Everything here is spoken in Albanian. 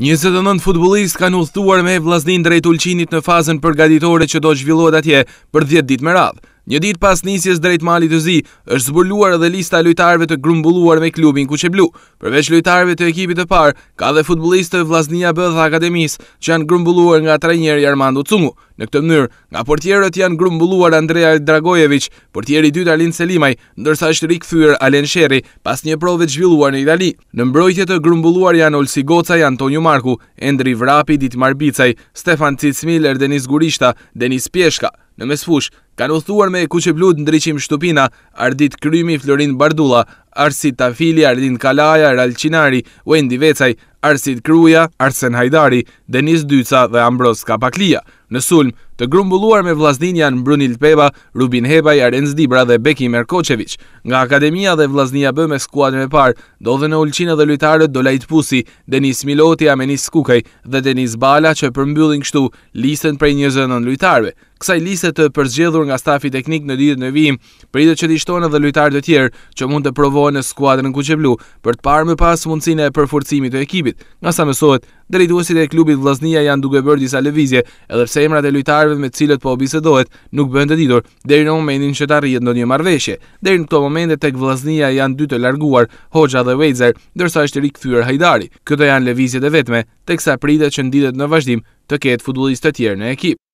29 futbolist kanë uthuar me vlasnin drejt ulqinit në fazën përgaditore që do zhvillohet atje për 10 ditë me radhë. Një dit pas nisjes drejt malit të zi, është zbuluar edhe lista lojtarëve të grumbulluar me klubin ku që blu. Përveç lojtarëve të ekipit të parë, ka dhe futbolistë të Vlasnia B Akademis që janë grumbulluar nga trajnjeri Armando Cungu. Në këtë mënyrë, nga portjerët janë grumbulluar Andrea Dragojevic, portjeri dytë Alin Selimaj, ndërsa është rikë fyrë Alen Sheri, pas një provet zhvilluar në Itali. Në mbrojtje të grumbulluar janë Olsi Gocaj, Antonio Marku, Endri Vrapi, Ditmar Bicaj, Stefan Cicmiller, Denis Gurishta, Denis Pjeshka. Në mesfush, kanë u thuar me kuqe blut në drejqim shtupina, ardit krymi Florin Bardula, Arsit Tafili, Ardin Kalaja, Ralqinari, Wendi Vecaj, Arsit Kruja, Arsen Hajdari, Denis Dyca dhe Ambros Kapaklia. Në sulm, të grumbulluar me vlasnin janë Brunil Peba, Rubin Hebaj, Arenz Dibra dhe Beki Merkoqevic. Nga Akademia dhe vlasnia B me skuadrën e parë, do dhe në ulqinë dhe lojtarët Dolajt pusi, Denis Miloti, Amenis Kukaj dhe Denis Bala që përmbyllin kështu listën prej njëzën në lojtarëve. Kësaj liste të përzgjedhur nga stafi teknik në ditë në vijim, për i që të dhe lojtarët të tjerë që mund të provo në skuadrën në Kuqeblu për të parë më pas mundësine e përforcimit të ekipit. Nga sa mësohet, drejtuosit e klubit Vlasnia janë duke bërë disa levizje, edhe pse emrat e lojtarëve me cilët po bisedohet nuk bëhen të ditur deri në momentin që të arrihet ndonjë marveshje. Deri në këto momente tek Vlasnia janë dy të larguar, Hoxha dhe Weizer, ndërsa është rikthyer Hajdari. Këto janë levizje e vetme, teksa pritet që ditët në vazhdim të ketë futbollistë të tjerë në ekip.